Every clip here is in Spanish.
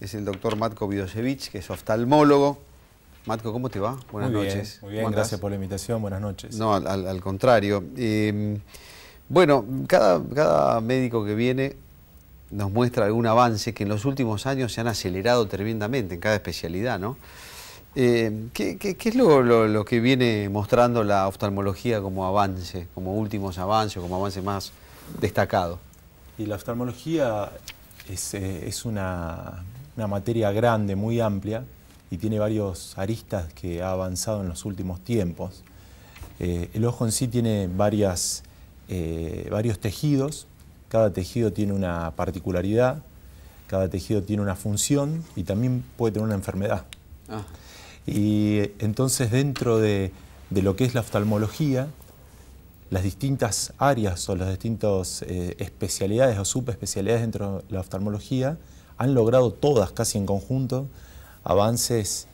es el doctor Matko Vidosevich, que es oftalmólogo. Matko, ¿cómo te va? Buenas noches. muy bien, gracias por la invitación, buenas noches. No, al, contrario. Em, bueno, cada, cada médico que viene nos muestra algún avance que en los últimos años se han acelerado tremendamente en cada especialidad, ¿no? Em, ¿qué, es lo, que viene mostrando la oftalmología como avance, como últimos avances, como avance más destacado? Y la oftalmología es eh, una una materia grande, muy amplia, y tiene varios aristas que ha avanzado en los últimos tiempos. Eh, el ojo en sí tiene varias, eh, varios tejidos, cada tejido tiene una particularidad, cada tejido tiene una función y también puede tener una enfermedad. Ah. Y eh, entonces dentro de, de, lo que es la oftalmología, las distintas áreas o las distintas especialidades o subespecialidades dentro de la oftalmología han logrado todas casi en conjunto avances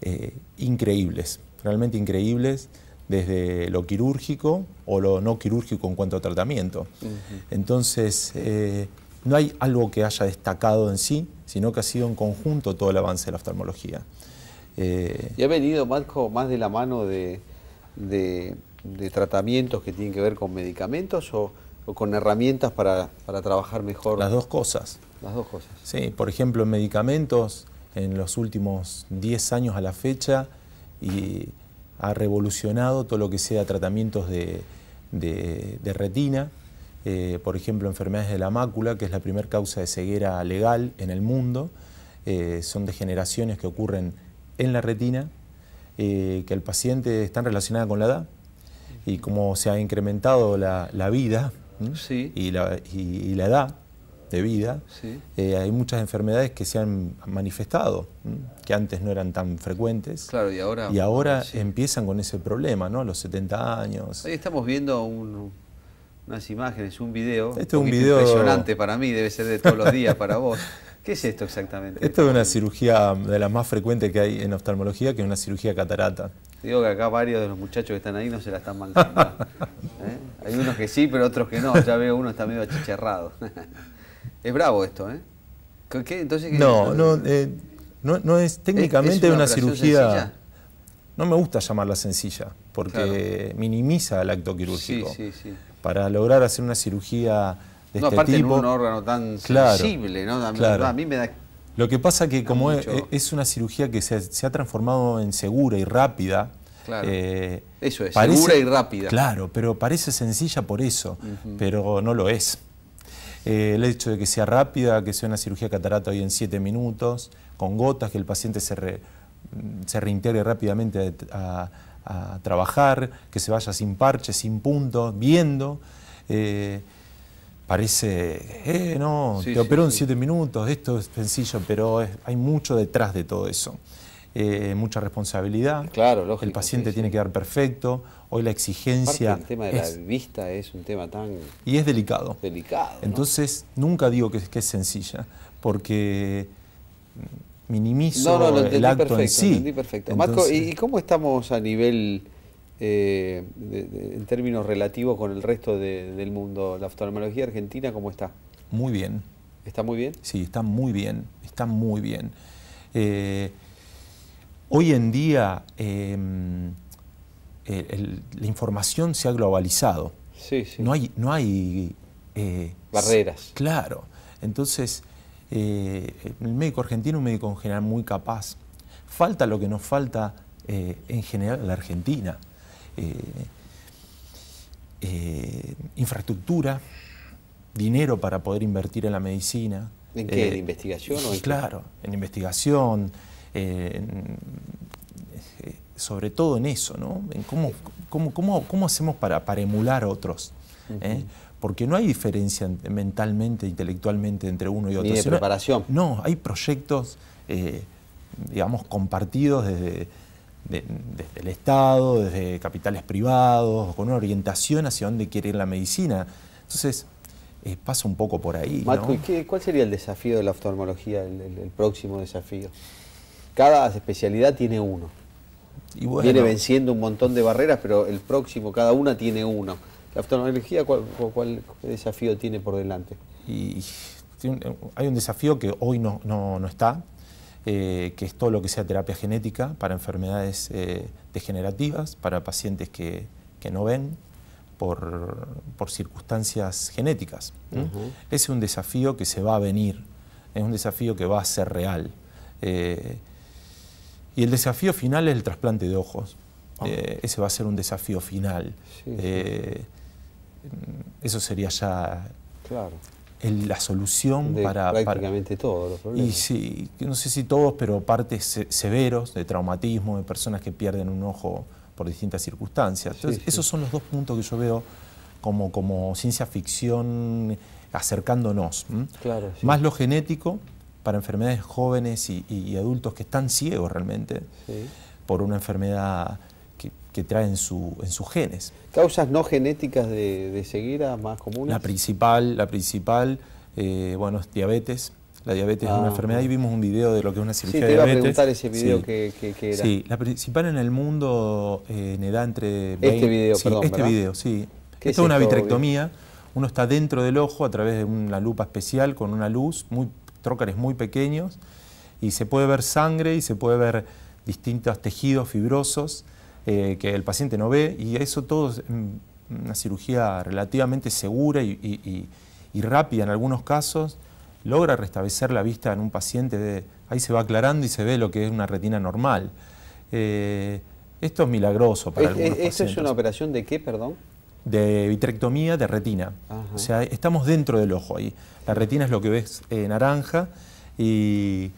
eh, increíbles, realmente increíbles desde lo quirúrgico o lo no quirúrgico en cuanto a tratamiento. Entonces, eh, no hay algo que haya destacado en sí, sino que ha sido en conjunto todo el avance de la oftalmología. Eh, y ha venido, Marco, más de la mano de, de, tratamientos que tienen que ver con medicamentos o o con herramientas para, trabajar mejor. Las dos cosas. Las dos cosas. Sí, por ejemplo, en medicamentos, en los últimos 10 años a la fecha, y ha revolucionado todo lo que sea tratamientos de, de, retina, eh, por ejemplo, enfermedades de la mácula, que es la primera causa de ceguera legal en el mundo, eh, son degeneraciones que ocurren en la retina, eh, que el paciente están relacionadas con la edad, y como se ha incrementado la, la vida, ¿Mm? y, la, edad de vida, eh, hay muchas enfermedades que se han manifestado, ¿Mm? que antes no eran tan frecuentes. Claro, y ahora. Y ahora empiezan con ese problema, ¿no? A los 70 años. estamos viendo unas imágenes, un video. esto es un video. Impresionante para mí, debe ser de todos los días para vos. ¿Qué es esto exactamente? Esto es una cirugía de las más frecuentes que hay en oftalmología, que es una cirugía catarata. Digo que acá varios de los muchachos que están ahí no se la están mandando ¿eh? Hay unos que sí, pero otros que no. Ya veo uno está medio achicharrado. es bravo esto, ¿eh? ¿Qué? Entonces, ¿qué no, es? no, eh, no, no, es técnicamente una, cirugía. No me gusta llamarla sencilla, porque minimiza el acto quirúrgico. Sí, sí, sí. Para lograr hacer una cirugía de no, este aparte en un órgano tan sensible, ¿no? me da lo que pasa que como es, una cirugía que se, ha transformado en segura y rápida, Claro. Eh, eso es, segura y rápida. Claro, pero parece sencilla por eso, pero no lo es. Eh, el hecho de que sea rápida, que sea una cirugía catarata hoy en 7 minutos, con gotas, que el paciente se, mm, se reintegre rápidamente a, trabajar, que se vaya sin parches, sin puntos, viendo. Eh, parece, eh, no, te operó en 7 minutos, esto es sencillo, pero hay mucho detrás de todo eso. Eh, mucha responsabilidad. Claro, lógico. El paciente tiene que dar perfecto. Hoy la exigencia. el tema de la vista es un tema tan. Y es delicado. Delicado. Entonces, nunca digo que, es sencilla, porque minimizo no, no, el acto perfecto, en sí. Entendí perfecto. Marco, ¿y, cómo estamos a nivel.? Eh, en términos relativos con el resto del mundo. ¿La oftalmología argentina cómo está? Muy bien. ¿Está muy bien? Sí, está muy bien, está muy bien. Eh, Hoy en día em, la información se ha globalizado. No hay, eh, barreras. Claro. Entonces, eh, el médico argentino es un médico en general muy capaz. Falta lo que nos falta eh, en general en la Argentina. infraestructura, dinero para poder invertir en la medicina. ¿En qué? ¿En investigación? claro, en investigación, eh, eh, sobre todo en eso, ¿no? cómo, hacemos para, emular a otros. ¿eh? Porque no hay diferencia mentalmente, intelectualmente entre uno y otro. Ni de preparación. No, hay proyectos, digamos, compartidos desde, el Estado, desde capitales privados, con una orientación hacia dónde quiere ir la medicina. Entonces, pasa un poco por ahí. Marco, ¿cuál sería el desafío de la oftalmología, el próximo desafío? cada especialidad tiene uno. Viene venciendo un montón de barreras, pero el próximo, cada una tiene uno. La oftalmología, ¿cuál, cuál, desafío tiene por delante? Y, hay un desafío que hoy no, no, está, eh, que es todo lo que sea terapia genética para enfermedades eh, degenerativas, para pacientes que, no ven por, circunstancias genéticas. es un desafío que se va a venir, es un desafío que va a ser real. Eh, y el desafío final es el trasplante de ojos. Ah. Eh, ese va a ser un desafío final. Eh, eso sería ya la solución para... Prácticamente todos los problemas. Y sí, no sé si todos, pero partes severos de traumatismo, de personas que pierden un ojo por distintas circunstancias. esos son los dos puntos que yo veo como, como ciencia ficción acercándonos. Más lo genético, para enfermedades jóvenes y, adultos que están ciegos realmente por una enfermedad que, que traen en, su, en sus genes. ¿Causas no genéticas de, de ceguera más comunes? La principal, la principal eh, bueno, es diabetes. La diabetes es una ah, enfermedad y vimos un video de lo que es una cirugía de sí, te iba a preguntar ese video que, era. Sí, la principal en el mundo eh, en edad entre... este video, sí, perdón, Este video, sí. es una vitrectomía. Uno está dentro del ojo a través de una lupa especial con una luz muy trócares muy pequeños y se puede ver sangre y se puede ver distintos tejidos fibrosos eh, que el paciente no ve y eso todo es mm, una cirugía relativamente segura y, rápida en algunos casos logra restablecer la vista en un paciente, de, ahí se va aclarando y se ve lo que es una retina normal. Eh, esto es milagroso para ¿E-, e-, algunos ¿Esto es una operación de qué, perdón? de vitrectomía de retina. O sea, estamos dentro del ojo ahí. La retina es lo que ves eh, naranja y,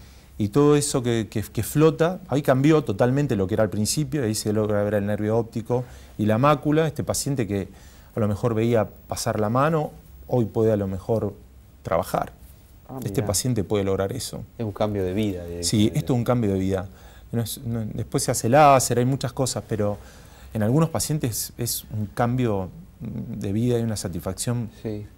todo eso que, que, flota. Ahí cambió totalmente lo que era al principio, ahí se logra ver el nervio óptico y la mácula. Este paciente que a lo mejor veía pasar la mano, hoy puede a lo mejor trabajar. Ah, este paciente puede lograr eso. Es un cambio de vida. Sí, esto es un cambio de vida. después se hace láser, hay muchas cosas, pero en algunos pacientes es un cambio de vida y una satisfacción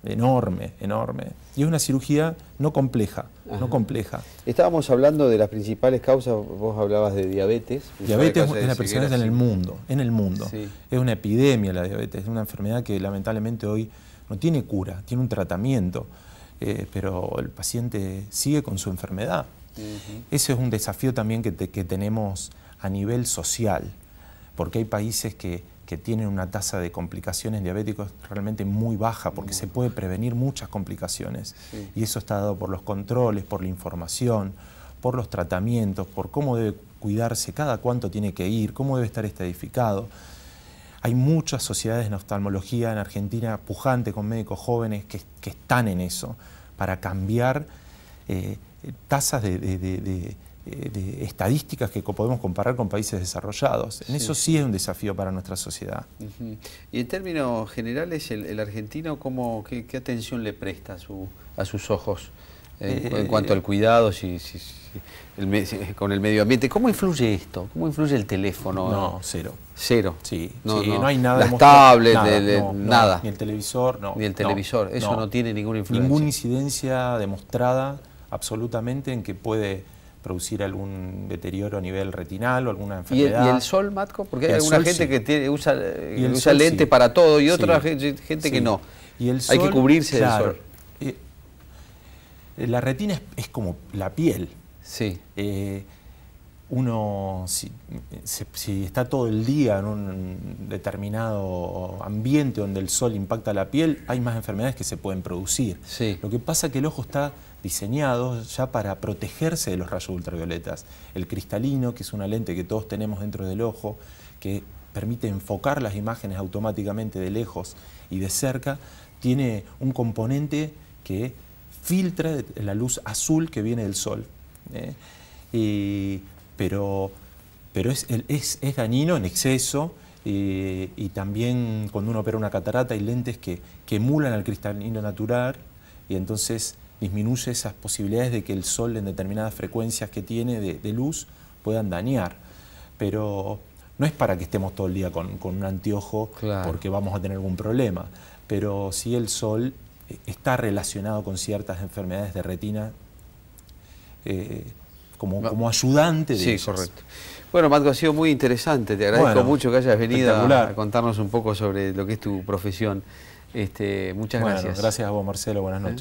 enorme, enorme. Y es una cirugía no compleja, no compleja. Estábamos hablando de las principales causas, vos hablabas de diabetes. Diabetes es la principal en el mundo, en el mundo. Es una epidemia la diabetes, es una enfermedad que lamentablemente hoy no tiene cura, tiene un tratamiento, eh, pero el paciente sigue con su enfermedad. Ese es un desafío también que tenemos a nivel social porque hay países que, tienen una tasa de complicaciones diabéticas realmente muy baja, porque se puede prevenir muchas complicaciones. Y eso está dado por los controles, por la información, por los tratamientos, por cómo debe cuidarse, cada cuánto tiene que ir, cómo debe estar estadificado. Hay muchas sociedades de oftalmología en Argentina pujante con médicos jóvenes que, están en eso, para cambiar eh, tasas de eh, de estadísticas que podemos comparar con países desarrollados. En eso sí es un desafío para nuestra sociedad. Y en términos generales, el, argentino, cómo, qué, atención le presta a, su, a sus ojos en, eh, cuanto eh, al cuidado si, con el medio ambiente? ¿Cómo influye esto? ¿Cómo influye el teléfono? No, cero. Cero. Sí, no, hay nada. Las tablets, nada, nada. Ni el televisor, no. Ni el televisor, eso no, tiene ninguna influencia. Ninguna incidencia demostrada absolutamente en que puede producir algún deterioro a nivel retinal o alguna enfermedad. ¿Y el, sol, Matco? Porque hay alguna gente que usa, que usa lente para todo y otra gente que no. Y hay que cubrirse del sol. Eh, la retina es, como la piel. Sí. Eh, uno, si, está todo el día en un determinado ambiente donde el sol impacta la piel, hay más enfermedades que se pueden producir. Lo que pasa es que el ojo está diseñado ya para protegerse de los rayos ultravioletas. El cristalino, que es una lente que todos tenemos dentro del ojo, que permite enfocar las imágenes automáticamente de lejos y de cerca, tiene un componente que filtra la luz azul que viene del sol. ¿eh? y pero, pero es, dañino en exceso. Eh, y también cuando uno opera una catarata hay lentes que, emulan al cristalino natural y entonces disminuye esas posibilidades de que el sol en determinadas frecuencias que tiene de, luz puedan dañar. Pero no es para que estemos todo el día con, un anteojo porque vamos a tener algún problema, pero si el sol eh, está relacionado con ciertas enfermedades de retina. Eh, como, ayudante de Sí, correcto. Bueno, Marco, ha sido muy interesante. Te agradezco mucho que hayas venido a contarnos un poco sobre lo que es tu profesión. Este, muchas gracias. Gracias a vos, Marcelo. Buenas ¿Eh? noches.